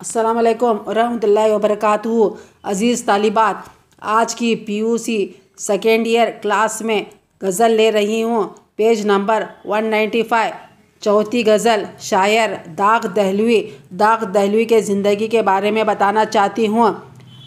असलकम वरहमल वबरक अज़ीज़ तालिबात आज की P U C second year class में गज़ल ले रही हूँ पेज नंबर 195 चौथी गज़ल शायर दाग दहलवी दाग दहलवी के ज़िंदगी के बारे में बताना चाहती हूँ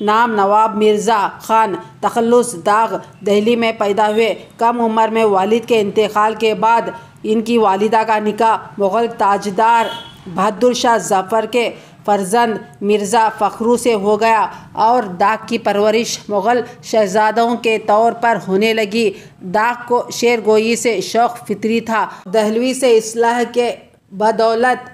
नाम नवाब मिर्ज़ा ख़ान तखलस दाग दिल्ली में पैदा हुए कम उम्र में वालिद के इंतकाल के बाद इनकी वालिदा का निका मुग़ल ताजदार बहादुर शाह जफ़र के फर्जंद मिर्ज़ा फ़खरू से हो गया और दाग की परवरिश मुग़ल शहजादों के तौर पर होने लगी दाग को शेर गोई से शौक़ फितरी था दहलवी से इसलाह के बदौलत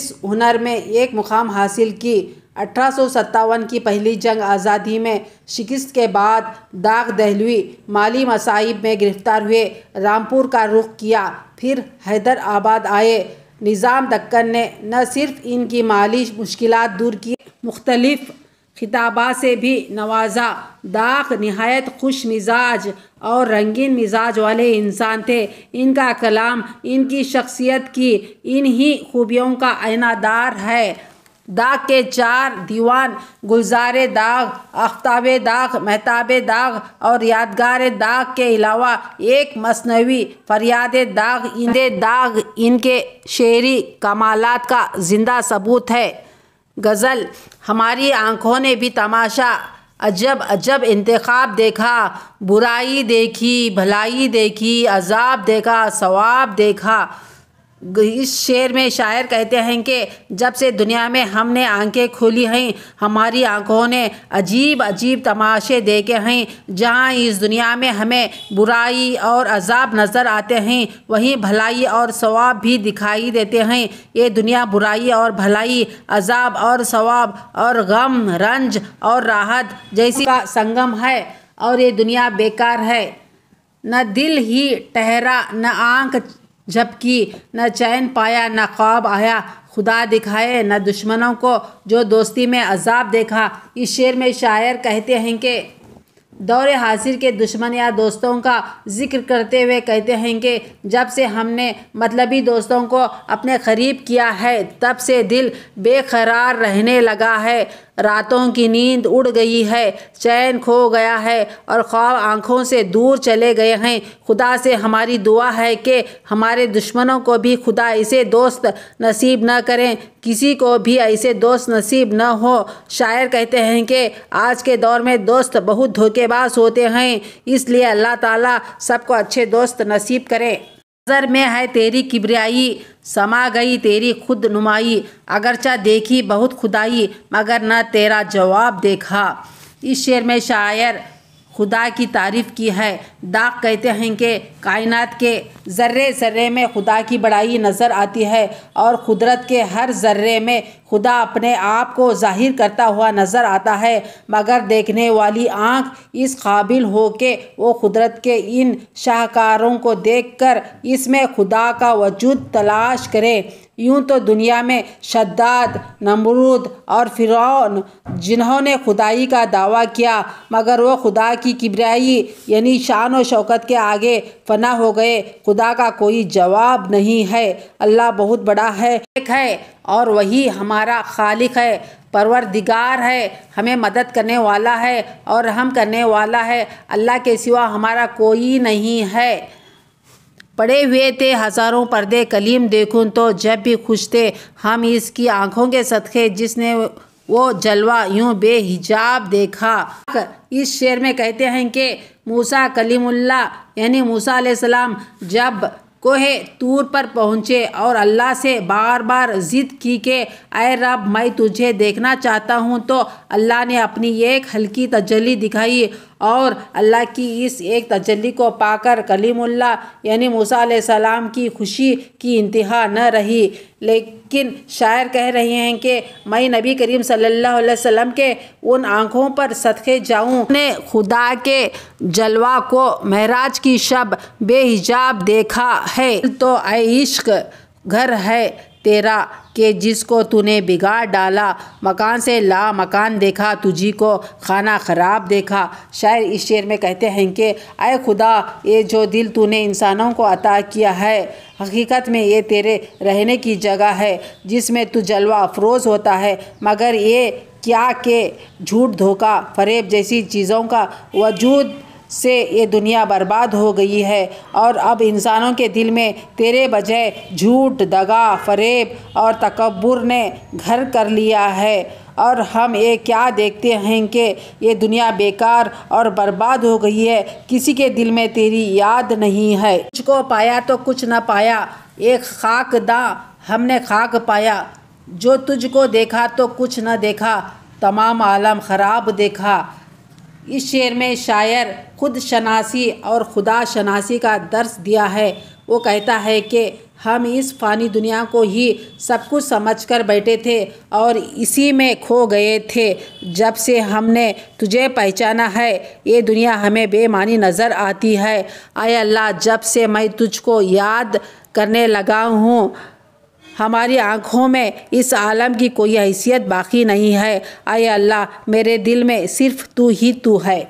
इस हुनर में एक मुकाम हासिल की अठारह की पहली जंग आज़ादी में शिकस्त के बाद दाग दहलवी माली मसाइब में गिरफ्तार हुए रामपुर का रुख किया फिर हैदर आबाद आए निज़ाम दक्कन ने न सिर्फ इनकी माली मुश्किल दूर की मुख्तलिफ खिताबा से भी नवाजा दाग नहायत खुश मिजाज और रंगीन मिजाज वाले इंसान थे इनका कलाम इनकी शख्सियत की इन ही खूबियों का आयनादार है दाग के चार दीवान गुलजार दाग आफ्ताब दाग महताब दाग और यादगार दाग के अलावा एक मसनवी फरियाद दाग इंद दाग इनके शेरी कमालत का जिंदा सबूत है गज़ल हमारी आँखों ने भी तमाशा अजब अजब इंतखब देखा बुराई देखी भलाई देखी अजाब देखा सवाब देखा इस शेर में शायर कहते हैं कि जब से दुनिया में हमने आंखें खोली हैं हमारी आंखों ने अजीब अजीब तमाशे देखे हैं जहां इस दुनिया में हमें बुराई और अजाब नज़र आते हैं वहीं भलाई और सवाब भी दिखाई देते हैं ये दुनिया बुराई और भलाई अजाब और सवाब और गम रंज और राहत जैसी का संगम है और ये दुनिया बेकार है न दिल ही ठहरा न आँख जबकि न चैन पाया न ख्वाब आया खुदा दिखाए न दुश्मनों को जो दोस्ती में अजाब देखा इस शेर में शायर कहते हैं कि दौर हाजिर के दुश्मन या दोस्तों का जिक्र करते हुए कहते हैं कि जब से हमने मतलबी दोस्तों को अपने करीब किया है तब से दिल बेकरार रहने लगा है रातों की नींद उड़ गई है चैन खो गया है और ख्वाब आँखों से दूर चले गए हैं खुदा से हमारी दुआ है कि हमारे दुश्मनों को भी खुदा इसे दोस्त नसीब न करें किसी को भी ऐसे दोस्त नसीब न हो शायर कहते हैं कि आज के दौर में दोस्त बहुत धोखेबाज होते हैं इसलिए अल्लाह ताला सबको अच्छे दोस्त नसीब करें नज़र में है तेरी किबरियाई समा गई तेरी खुद नुमाई अगरचा देखी बहुत खुदाई मगर न तेरा जवाब देखा इस शेर में शायर खुदा की तारीफ़ की है दाग कहते हैं कि कायनात के ज़र्रे ज़र्रे में खुदा की बड़ाई नज़र आती है और क़ुदरत के हर ज़र्रे में खुदा अपने आप को जाहिर करता हुआ नज़र आता है मगर देखने वाली आँख इस काबिल हो के वो कुदरत के इन शाहकारों को देख कर इसमें खुदा का वजूद तलाश करे यूँ तो दुनिया में शद्दाद नमरूद और फ़िरौन जिन्होंने खुदाई का दावा किया मगर वो खुदा की किबराई यानी शान और शौकत के आगे फना हो गए खुदा का कोई जवाब नहीं है अल्लाह बहुत बड़ा है एक है और वही हमारा खालिक है परवरदिगार है हमें मदद करने वाला है और हम करने वाला है अल्लाह के सिवा हमारा कोई नहीं है पड़े हुए थे हज़ारों पर्दे कलीम देखूँ तो जब भी खुश थे हम इसकी आँखों के सदक़े जिसने वो जलवा यूँ बेहिजाब देखा इस शेर में कहते हैं कि मूसा कलीमुल्ला यानी मूसा सलाम जब कोहे तूर पर पहुँचे और अल्लाह से बार बार ज़िद की के अय रब मैं तुझे देखना चाहता हूँ तो अल्लाह ने अपनी एक हल्की तजली दिखाई और अल्लाह की इस एक तजली को पाकर कलीमुल्ला यानी मूसा सलाम की खुशी की इंतहा न रही लेकिन शायर कह रहे हैं कि मैं नबी करीम सल्लल्लाहु अलैहि वसल्लम के उन आँखों पर सदक़े जाऊँ ने खुदा के जलवा को महराज की शब बेहिजाब देखा है तो आश्क घर है तेरा के जिसको तूने बिगाड़ डाला मकान से ला मकान देखा तुझी को खाना ख़राब देखा शायर इस शेर में कहते हैं कि अय खुदा ये जो दिल तूने इंसानों को अता किया है हकीकत में ये तेरे रहने की जगह है जिसमें तू जलवा अफरोज़ होता है मगर ये क्या के झूठ धोखा फरेब जैसी चीज़ों का वजूद से ये दुनिया बर्बाद हो गई है और अब इंसानों के दिल में तेरे बजाय झूठ दगा फरेब और तकबर ने घर कर लिया है और हम ये क्या देखते हैं कि ये दुनिया बेकार और बर्बाद हो गई है किसी के दिल में तेरी याद नहीं है कुछ को पाया तो कुछ ना पाया एक खाक दा हमने खाक पाया जो तुझको देखा तो कुछ न देखा तमाम आलम ख़राब देखा इस शेर में शायर खुद शनासी और खुदा शनासी का दर्स दिया है वो कहता है कि हम इस फानी दुनिया को ही सब कुछ समझकर बैठे थे और इसी में खो गए थे जब से हमने तुझे पहचाना है ये दुनिया हमें बेमानी नज़र आती है आए अल्लाह जब से मैं तुझको याद करने लगा हूँ हमारी आँखों में इस आलम की कोई हैसियत बाकी नहीं है आए अल्लाह मेरे दिल में सिर्फ तू ही तू है